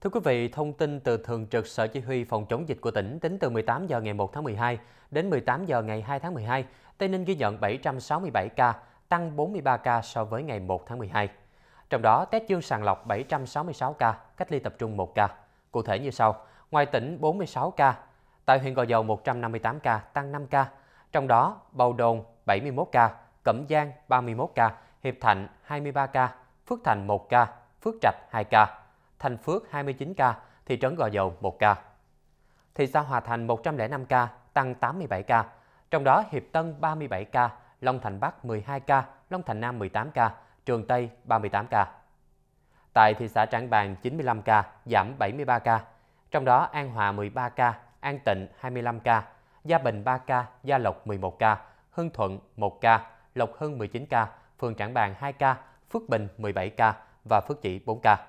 Thưa quý vị, thông tin từ Thường trực Sở Chỉ huy Phòng chống dịch của tỉnh tính từ 18 giờ ngày 1 tháng 12 đến 18 giờ ngày 2 tháng 12, Tây Ninh ghi nhận 767 ca, tăng 43 ca so với ngày 1 tháng 12. Trong đó, test dương sàng lọc 766 ca, cách ly tập trung 1 ca. Cụ thể như sau, ngoài tỉnh 46 ca, tại huyện Gò Dầu 158 ca, tăng 5 ca. Trong đó, Bầu Đồn 71 ca, Cẩm Giang 31 ca, Hiệp Thạnh 23 ca, Phước Thành 1 ca, Phước Trạch 2 ca. Thành Phước 29 ca, thị trấn Gò Dầu 1 ca. Thị xã Hòa Thành 105 ca, tăng 87 ca, trong đó Hiệp Tân 37 ca, Long Thành Bắc 12 ca, Long Thành Nam 18 ca, Trường Tây 38 ca. Tại thị xã Trảng Bàng 95 ca, giảm 73 ca, trong đó An Hòa 13 ca, An Tịnh 25 ca, Gia Bình 3 ca, Gia Lộc 11 ca, Hưng Thuận 1 ca, Lộc Hưng 19 ca, Phường Trảng Bàng 2 ca, Phước Bình 17 ca và Phước Chỉ 4 ca.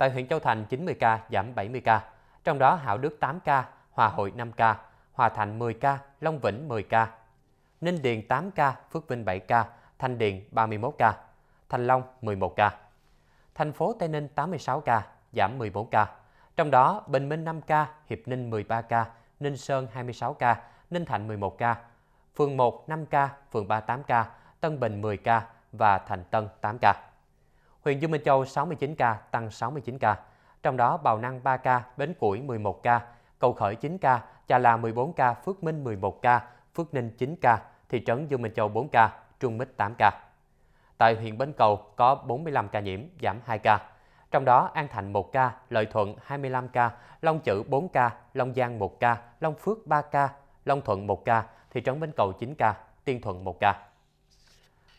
Tại huyện Châu Thành 90 ca, giảm 70 ca. Trong đó Hảo Đức 8 ca, Hòa Hội 5 ca, Hòa Thành 10 ca, Long Vĩnh 10 ca. Ninh Điền 8 ca, Phước Vinh 7 ca, Thanh Điền 31 ca, Thành Long 11 ca. Thành phố Tây Ninh 86 ca, giảm 14 ca. Trong đó, Bình Minh 5 ca, Hiệp Ninh 13 ca, Ninh Sơn 26 ca, Ninh Thạnh 11 ca, phường 1 5 ca, phường 3 8 ca, Tân Bình 10 ca và Thành Tân 8 ca. Huyện Dương Minh Châu 69 ca, tăng 69 ca. Trong đó Bào Năng 3 ca, Bến Củi 11 ca, Cầu Khởi 9 ca, Chà Là 14 ca, Phước Minh 11 ca, Phước Ninh 9 ca, thị trấn Dương Minh Châu 4 ca, Trung Mít 8 ca. Tại huyện Bến Cầu có 45 ca nhiễm, giảm 2 ca. Trong đó An Thành 1 ca, Lợi Thuận 25 ca, Long Chữ 4 ca, Long Giang 1 ca, Long Phước 3 ca, Long Thuận 1 ca, thị trấn Bến Cầu 9 ca, Tiên Thuận 1 ca.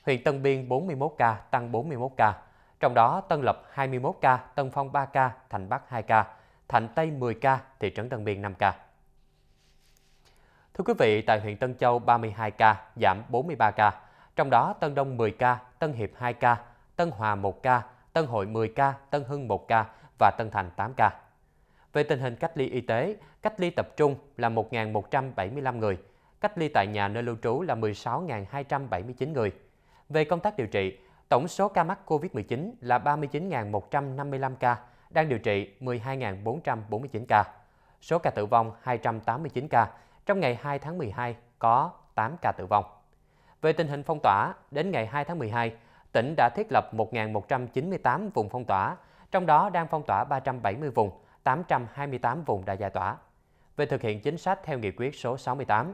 Huyện Tân Biên 41 ca, tăng 41 ca. Trong đó Tân Lập 21 ca, Tân Phong 3 ca, Thành Bắc 2 ca, Thành Tây 10 ca, thị trấn Tân Biên 5 ca. Thưa quý vị, tại huyện Tân Châu 32 ca, giảm 43 ca. Trong đó Tân Đông 10 ca, Tân Hiệp 2 ca, Tân Hòa 1 ca, Tân Hội 10 ca, Tân Hưng 1 ca và Tân Thành 8 ca. Về tình hình cách ly y tế, cách ly tập trung là 1.175 người, cách ly tại nhà nơi lưu trú là 16.279 người. Về công tác điều trị, Tổng số ca mắc COVID-19 là 39.155 ca, đang điều trị 12.449 ca. Số ca tử vong 289 ca. Trong ngày 2 tháng 12 có 8 ca tử vong. Về tình hình phong tỏa, đến ngày 2 tháng 12, tỉnh đã thiết lập 1.198 vùng phong tỏa, trong đó đang phong tỏa 370 vùng, 828 vùng đã giải tỏa. Về thực hiện chính sách theo nghị quyết số 68,